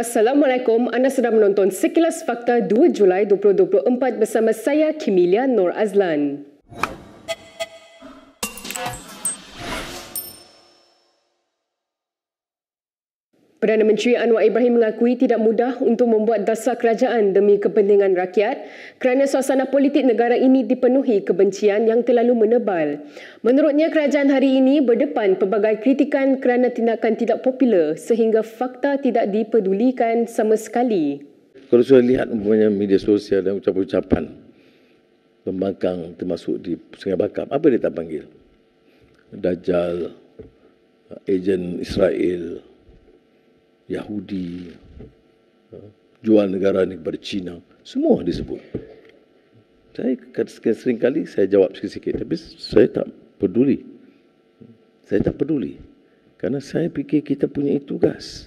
Assalamualaikum, anda sedang menonton Sekilas Fakta 2 Julai 2024 bersama saya Kimilia Nor Azlan. Perdana Menteri Anwar Ibrahim mengakui tidak mudah untuk membuat dasar kerajaan demi kepentingan rakyat kerana suasana politik negara ini dipenuhi kebencian yang terlalu menebal. Menurutnya, kerajaan hari ini berdepan pelbagai kritikan kerana tindakan tidak popular sehingga fakta tidak dipedulikan sama sekali. Kalau sudah lihat umpamanya media sosial dan ucapan-ucapan pembangkang termasuk di Sungai Bakam, apa dia tak panggil? Dajjal, eh, ejen Israel, Yahudi, eh, jual negara ini kepada China, semua disebut. Saya sering kali saya jawab sikit-sikit, tapi saya tak peduli. Saya tak peduli. Kerana saya fikir kita punya itu gas.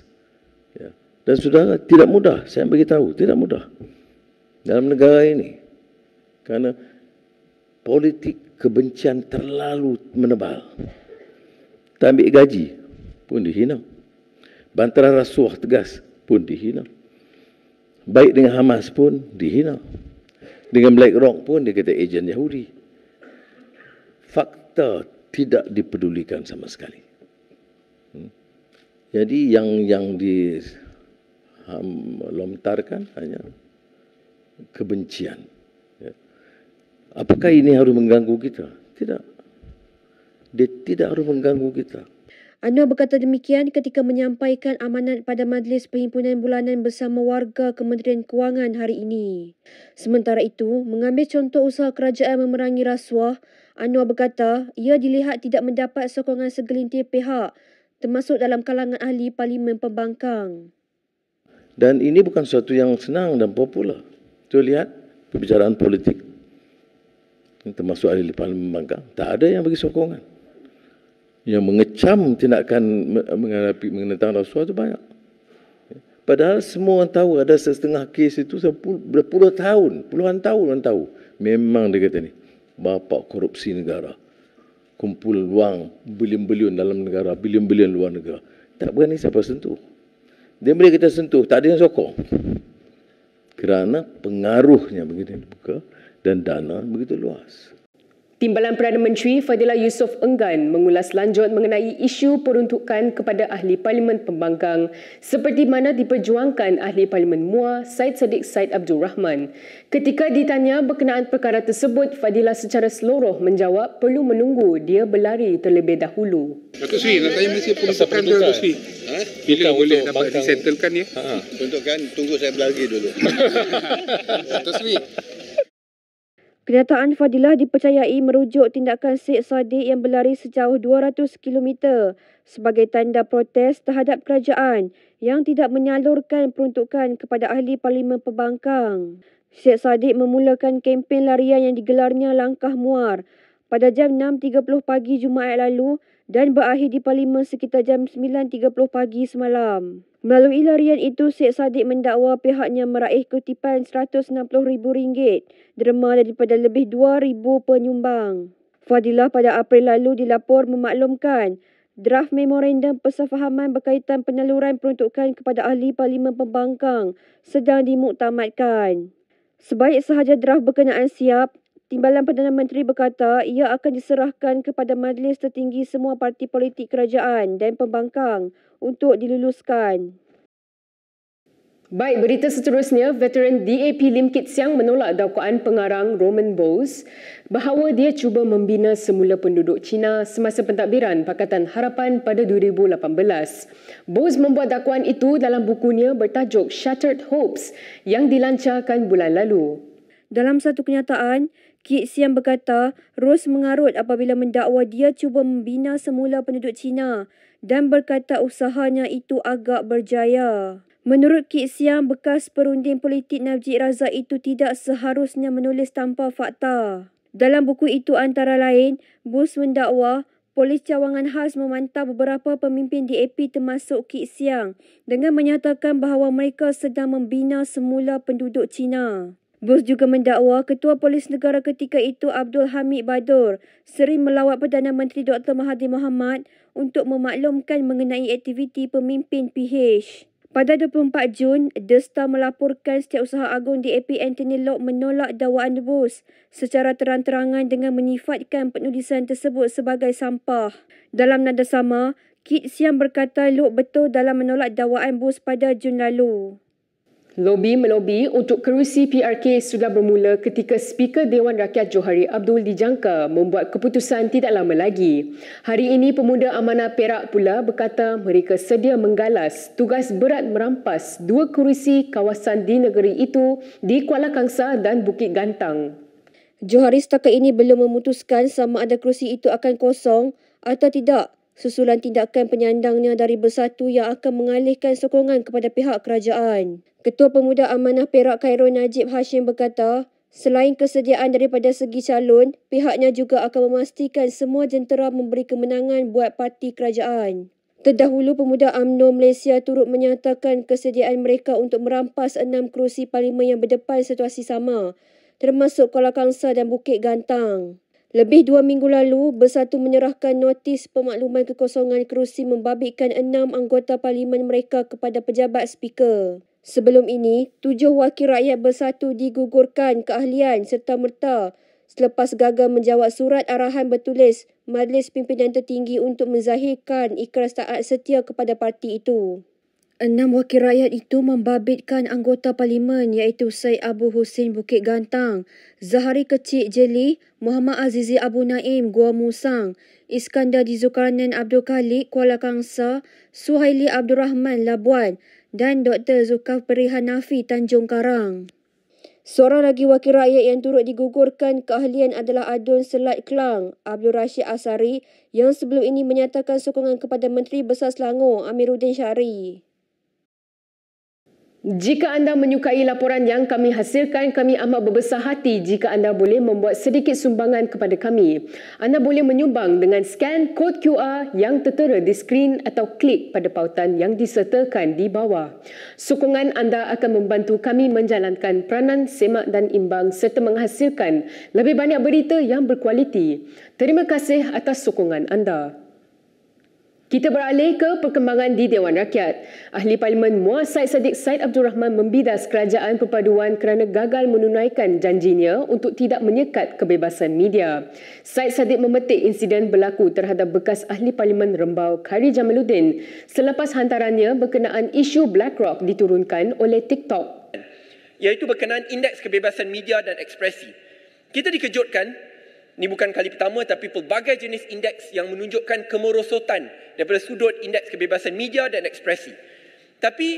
Ya. Dan sudah tidak mudah. Saya beritahu, tidak mudah. Dalam negara ini. Kerana politik kebencian terlalu menebal. Tak ambil gaji pun dihina bantaran rasuah tegas pun dihina. Baik dengan Hamas pun dihina. Dengan Black Rock pun dia kata ejen Yahudi. Fakta tidak dipedulikan sama sekali. Hmm. Jadi yang yang di lontarkan hanya kebencian. Ya. Apakah ini harus mengganggu kita? Tidak. Dia tidak harus mengganggu kita. Anwar berkata demikian ketika menyampaikan amanat pada Majlis Perhimpunan Bulanan bersama warga Kementerian Kewangan hari ini. Sementara itu, mengambil contoh usaha kerajaan memerangi rasuah, Anwar berkata ia dilihat tidak mendapat sokongan segelintir pihak termasuk dalam kalangan ahli Parlimen Pembangkang. Dan ini bukan sesuatu yang senang dan popular. Tu lihat perbicaraan politik termasuk ahli Parlimen Pembangkang. Tak ada yang bagi sokongan yang mengecam tindakan menghadapi menentang rasuah itu banyak. Padahal semua orang tahu ada setengah kes itu berpuluh tahun, puluhan tahun orang tahu. Memang dia kata ni, bapak korupsi negara. Kumpul wang, bilion-bilion dalam negara, bilion-bilion luar negara. Tak berani siapa sentuh. Dia boleh kita sentuh, tak ada yang sokong. Kerana pengaruhnya begitu buka dan dana begitu luas. Timbalan Perdana Menteri Fadila Yusof enggan mengulas lanjut mengenai isu peruntukan kepada Ahli Parlimen Pembangkang seperti mana diperjuangkan Ahli Parlimen MUA Syed Sadiq Syed Abdul Rahman. Ketika ditanya berkenaan perkara tersebut, Fadila secara seluruh menjawab perlu menunggu dia berlari terlebih dahulu. Dr. Sri, nak tanya mesti peruntukan dia, Dr. Sri. Bila boleh dapat disetelkan ya? Ha. Untuk kan, tunggu saya berlari dulu. Dr. Sri, Kenyataan Fadilah dipercayai merujuk tindakan Syed Saddiq yang berlari sejauh 200km sebagai tanda protes terhadap kerajaan yang tidak menyalurkan peruntukan kepada ahli Parlimen Pembangkang. Syed Saddiq memulakan kempen larian yang digelarnya Langkah Muar pada jam 6.30 pagi Jumaat lalu dan berakhir di Parlimen sekitar jam 9.30 pagi semalam. Melalui larian itu, Syed Saddiq mendakwa pihaknya meraih kutipan RM160,000 derma daripada lebih 2,000 penyumbang. Fadilah pada April lalu dilapor memaklumkan draft memorandum persefahaman berkaitan penyaluran peruntukan kepada ahli Parlimen Pembangkang sedang dimuktamadkan. Sebaik sahaja draft berkenaan siap, Timbalan Perdana Menteri berkata ia akan diserahkan kepada majlis tertinggi semua parti politik kerajaan dan pembangkang untuk diluluskan. Baik, berita seterusnya, veteran DAP Lim Kit Siang menolak dakwaan pengarang Roman Bowes bahawa dia cuba membina semula penduduk China semasa pentadbiran Pakatan Harapan pada 2018. Bowes membuat dakwaan itu dalam bukunya bertajuk Shattered Hopes yang dilancarkan bulan lalu. Dalam satu kenyataan, Kit yang berkata, Rose mengarut apabila mendakwa dia cuba membina semula penduduk Cina dan berkata usahanya itu agak berjaya. Menurut Kit Siang, bekas perunding politik Najib Razak itu tidak seharusnya menulis tanpa fakta. Dalam buku itu antara lain, Bus mendakwa polis cawangan khas memantau beberapa pemimpin DAP termasuk Kit Siang dengan menyatakan bahawa mereka sedang membina semula penduduk Cina. Bus juga mendakwa Ketua Polis Negara ketika itu Abdul Hamid Badur sering melawat Perdana Menteri Dr. Mahathir Mohamad untuk memaklumkan mengenai aktiviti pemimpin PH. Pada 24 Jun, Desta melaporkan setiausaha agung DAP Anthony Lok menolak dakwaan bus secara terang-terangan dengan menyifatkan penulisan tersebut sebagai sampah. Dalam nada sama, Kit Siam berkata Lok betul dalam menolak dakwaan bus pada Jun lalu. Lobi melobi untuk kerusi PRK sudah bermula ketika Speaker Dewan Rakyat Johari Abdul dijangka membuat keputusan tidak lama lagi. Hari ini Pemuda Amanah Perak pula berkata mereka sedia menggalas tugas berat merampas dua kerusi kawasan di negeri itu di Kuala Kangsa dan Bukit Gantang. Johari setakat ini belum memutuskan sama ada kerusi itu akan kosong atau tidak susulan tindakan penyandangnya dari Bersatu yang akan mengalihkan sokongan kepada pihak kerajaan. Ketua Pemuda Amanah Perak Khairul Najib Hashim berkata, selain kesediaan daripada segi calon, pihaknya juga akan memastikan semua jentera memberi kemenangan buat parti kerajaan. Terdahulu, Pemuda UMNO Malaysia turut menyatakan kesediaan mereka untuk merampas enam kerusi parlimen yang berdepan situasi sama, termasuk Kuala Kangsa dan Bukit Gantang. Lebih dua minggu lalu, Bersatu menyerahkan notis pemakluman kekosongan kerusi membabitkan enam anggota parlimen mereka kepada pejabat speaker. Sebelum ini, tujuh wakil rakyat Bersatu digugurkan keahlian serta merta selepas gagal menjawab surat arahan bertulis Majlis Pimpinan Tertinggi untuk menzahirkan ikhlas taat setia kepada parti itu enam wakil rakyat itu membabitkan anggota parlimen iaitu Syed Abu Hussein Bukit Gantang, Zahari Kecik Jeli, Muhammad Azizi Abu Naim Gua Musang, Iskandar Dizukarnan Abdul Khalid Kuala Kangsa, Suhaili Abdul Rahman Labuan dan Dr. Zulkaf Nafi Tanjung Karang. Seorang lagi wakil rakyat yang turut digugurkan keahlian adalah Adun Selat Kelang, Abdul Rashid Asari yang sebelum ini menyatakan sokongan kepada Menteri Besar Selangor, Amiruddin Syari. Jika anda menyukai laporan yang kami hasilkan, kami amat berbesar hati jika anda boleh membuat sedikit sumbangan kepada kami. Anda boleh menyumbang dengan scan kod QR yang tertera di skrin atau klik pada pautan yang disertakan di bawah. Sokongan anda akan membantu kami menjalankan peranan semak dan imbang serta menghasilkan lebih banyak berita yang berkualiti. Terima kasih atas sokongan anda. Kita beralih ke perkembangan di Dewan Rakyat. Ahli Parlimen Muaz Said Saddiq Said Abdul Rahman membidas kerajaan perpaduan kerana gagal menunaikan janjinya untuk tidak menyekat kebebasan media. Said Sadiq memetik insiden berlaku terhadap bekas Ahli Parlimen Rembau Khari Jamaluddin selepas hantarannya berkenaan isu BlackRock diturunkan oleh TikTok. Iaitu berkenaan indeks kebebasan media dan ekspresi. Kita dikejutkan ini bukan kali pertama tapi pelbagai jenis indeks yang menunjukkan kemerosotan daripada sudut indeks kebebasan media dan ekspresi. Tapi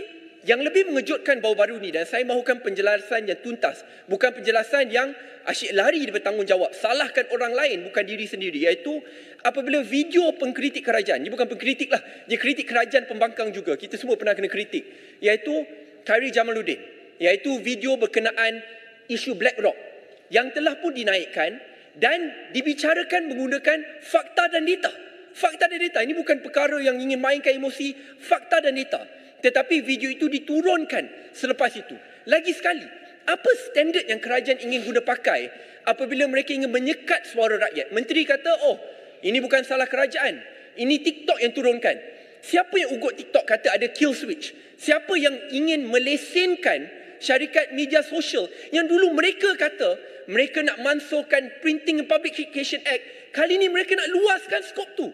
yang lebih mengejutkan baru-baru ini dan saya mahukan penjelasan yang tuntas. Bukan penjelasan yang asyik lari daripada tanggungjawab. Salahkan orang lain bukan diri sendiri. Iaitu apabila video pengkritik kerajaan. Ini bukan pengkritik lah. Dia kritik kerajaan pembangkang juga. Kita semua pernah kena kritik. Iaitu Khairi Jamaluddin. Iaitu video berkenaan isu Black Rock Yang telah pun dinaikkan dan dibicarakan menggunakan fakta dan data. Fakta dan data ini bukan perkara yang ingin mainkan emosi, fakta dan data. Tetapi video itu diturunkan selepas itu. Lagi sekali, apa standard yang kerajaan ingin guna pakai apabila mereka ingin menyekat suara rakyat? Menteri kata, "Oh, ini bukan salah kerajaan. Ini TikTok yang turunkan." Siapa yang ugut TikTok kata ada kill switch? Siapa yang ingin melesenkan syarikat media sosial yang dulu mereka kata mereka nak mansuhkan Printing and Publication Act. Kali ini mereka nak luaskan skop tu.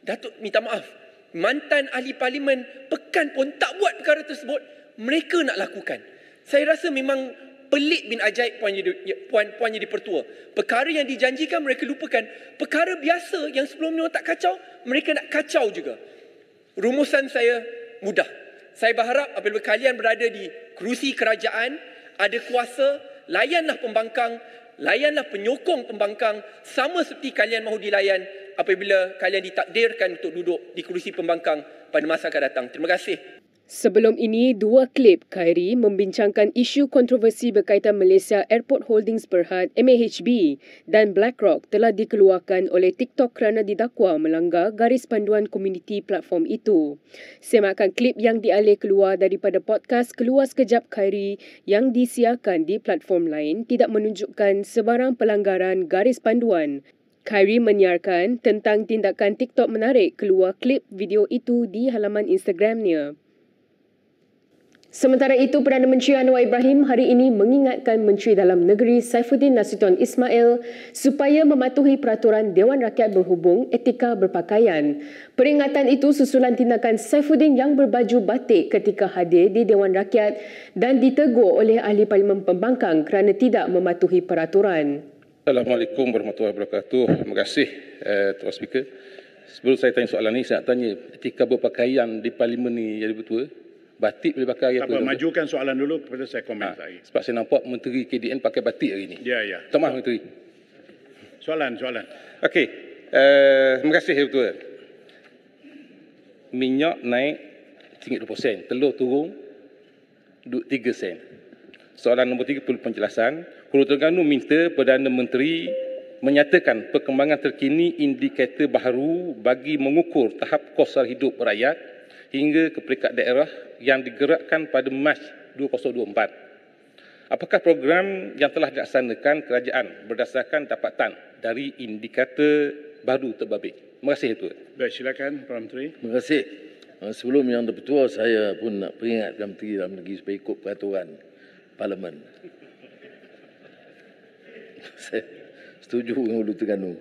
Datuk minta maaf. Mantan ahli parlimen pekan pun tak buat perkara tersebut. Mereka nak lakukan. Saya rasa memang pelik bin ajaib puan jadi, puan, puan jadi pertua. Perkara yang dijanjikan mereka lupakan. Perkara biasa yang sebelum ni orang tak kacau, mereka nak kacau juga. Rumusan saya mudah saya berharap apabila kalian berada di kerusi kerajaan, ada kuasa, layanlah pembangkang, layanlah penyokong pembangkang sama seperti kalian mahu dilayan apabila kalian ditakdirkan untuk duduk di kerusi pembangkang pada masa akan datang. Terima kasih. Sebelum ini, dua klip Khairi membincangkan isu kontroversi berkaitan Malaysia Airport Holdings Berhad MAHB dan BlackRock telah dikeluarkan oleh TikTok kerana didakwa melanggar garis panduan komuniti platform itu. Semakan klip yang dialih keluar daripada podcast Keluar Sekejap Khairi yang disiarkan di platform lain tidak menunjukkan sebarang pelanggaran garis panduan. Khairi menyiarkan tentang tindakan TikTok menarik keluar klip video itu di halaman Instagramnya. Sementara itu, Perdana Menteri Anwar Ibrahim hari ini mengingatkan Menteri Dalam Negeri Saifuddin Nasution Ismail supaya mematuhi peraturan Dewan Rakyat berhubung etika berpakaian. Peringatan itu susulan tindakan Saifuddin yang berbaju batik ketika hadir di Dewan Rakyat dan ditegur oleh Ahli Parlimen Pembangkang kerana tidak mematuhi peraturan. Assalamualaikum warahmatullahi wabarakatuh. Terima kasih, eh, Tuan Speaker. Sebelum saya tanya soalan ini, saya nak tanya etika berpakaian di Parlimen ini, Yang Ketua batik boleh pakai hari apa? Tak majukan soalan dulu kepada saya komen ha, Sebab saya nampak Menteri KDN pakai batik hari ini. Ya, ya. Tak maaf, Menteri. Soalan, soalan. Okey. Uh, terima kasih, Ibu Tuan. Minyak naik tinggi 20 sen. Telur turun 3 sen. Soalan nombor tiga perlu penjelasan. Hulu Terengganu minta Perdana Menteri menyatakan perkembangan terkini indikator baru bagi mengukur tahap kos hidup rakyat hingga ke peringkat daerah yang digerakkan pada Mac 2024. Apakah program yang telah dilaksanakan kerajaan berdasarkan dapatan dari indikator baru terbabit? Terima kasih, Tuan. Baik, silakan, Puan Menteri. Terima kasih. Ah, sebelum yang betul saya pun nak peringatkan Menteri dalam negeri supaya ikut peraturan Parlimen. saya setuju dengan Ulu Terganu.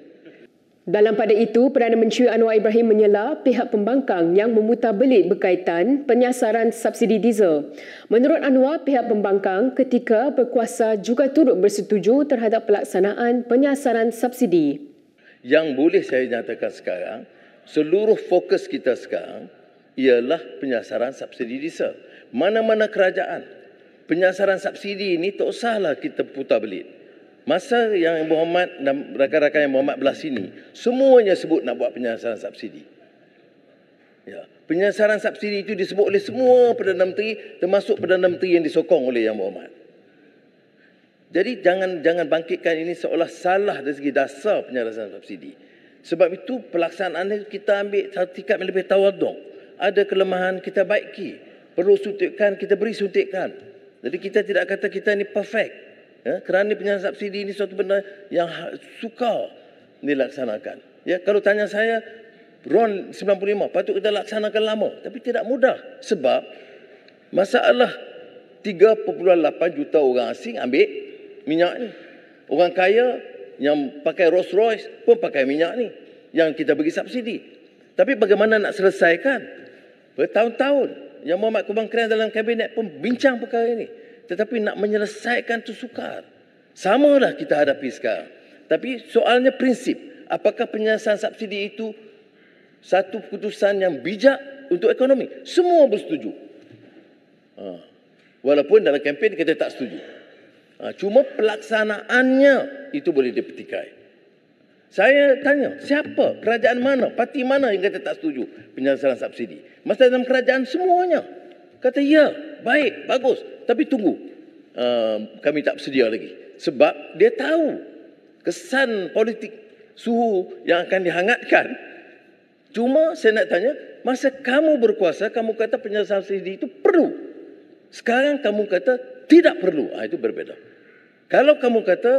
Dalam pada itu, Perdana Menteri Anwar Ibrahim menyela pihak pembangkang yang memutar belit berkaitan penyasaran subsidi diesel. Menurut Anwar, pihak pembangkang ketika berkuasa juga turut bersetuju terhadap pelaksanaan penyasaran subsidi. Yang boleh saya nyatakan sekarang, seluruh fokus kita sekarang ialah penyasaran subsidi diesel. Mana-mana kerajaan, penyasaran subsidi ini tak usahlah kita putar belit. Masa yang Muhammad dan rakan-rakan yang Muhammad belah sini, semuanya sebut nak buat penyasaran subsidi. Ya. Penyelesaian subsidi itu disebut oleh semua Perdana Menteri, termasuk Perdana Menteri yang disokong oleh Yang Muhammad. Jadi jangan jangan bangkitkan ini seolah salah dari segi dasar penyasaran subsidi. Sebab itu pelaksanaan itu kita ambil satu sikap yang lebih tawadong. Ada kelemahan kita baiki. Perlu suntikan, kita beri suntikan. Jadi kita tidak kata kita ini perfect ya, kerana penyandang subsidi ini suatu benda yang ha- sukar dilaksanakan. Ya, kalau tanya saya, RON 95 patut kita laksanakan lama. Tapi tidak mudah sebab masalah 3.8 juta orang asing ambil minyak ni. Orang kaya yang pakai Rolls Royce pun pakai minyak ni yang kita bagi subsidi. Tapi bagaimana nak selesaikan? Bertahun-tahun yang Muhammad Kubang Keren dalam kabinet pun bincang perkara ini. Tetapi nak menyelesaikan itu sukar. Sama lah kita hadapi sekarang. Tapi soalnya prinsip. Apakah penyelesaian subsidi itu satu keputusan yang bijak untuk ekonomi? Semua bersetuju. Ha. Walaupun dalam kempen kita tak setuju. Ha. Cuma pelaksanaannya itu boleh dipertikai. Saya tanya, siapa? Kerajaan mana? Parti mana yang kata tak setuju penyelesaian subsidi? Masa dalam kerajaan semuanya. Kata ya, baik, bagus. Tapi tunggu, uh, kami tak bersedia lagi. Sebab dia tahu kesan politik suhu yang akan dihangatkan. Cuma saya nak tanya, masa kamu berkuasa, kamu kata penyelesaian subsidi itu perlu. Sekarang kamu kata tidak perlu. Ah, itu berbeza. Kalau kamu kata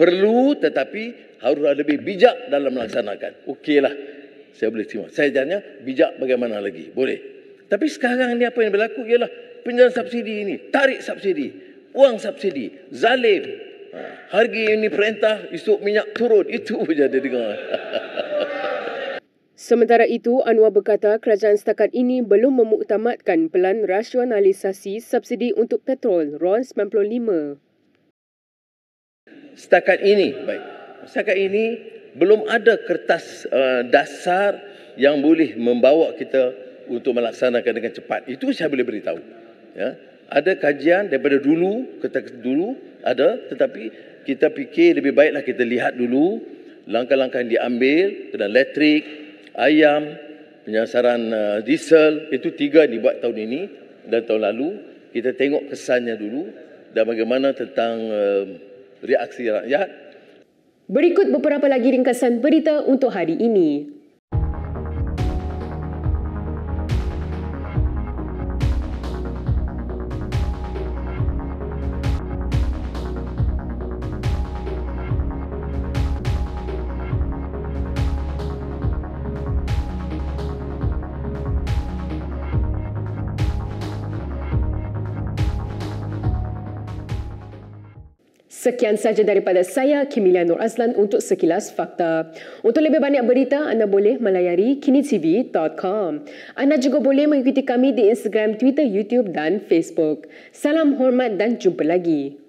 perlu tetapi harus lebih bijak dalam melaksanakan. Okeylah. Saya boleh terima. Saya jadinya bijak bagaimana lagi? Boleh. Tapi sekarang ni apa yang berlaku ialah pinjam subsidi ini, tarik subsidi, uang subsidi, zalim. Ha, harga ini perintah, esok minyak turun. Itu saja dia dengar. Sementara itu, Anwar berkata kerajaan setakat ini belum memuktamadkan pelan rasionalisasi subsidi untuk petrol RON95. Setakat ini, baik. Setakat ini belum ada kertas uh, dasar yang boleh membawa kita untuk melaksanakan dengan cepat. Itu saya boleh beritahu. Ya. Ada kajian daripada dulu, kata dulu ada tetapi kita fikir lebih baiklah kita lihat dulu langkah-langkah yang diambil tentang elektrik, ayam, penyasaran uh, diesel itu tiga yang dibuat tahun ini dan tahun lalu kita tengok kesannya dulu dan bagaimana tentang uh, reaksi rakyat. Berikut beberapa lagi ringkasan berita untuk hari ini. Sekian sahaja daripada saya, Kimilia Nur Azlan untuk sekilas fakta. Untuk lebih banyak berita, anda boleh melayari kinitv.com. Anda juga boleh mengikuti kami di Instagram, Twitter, YouTube dan Facebook. Salam hormat dan jumpa lagi.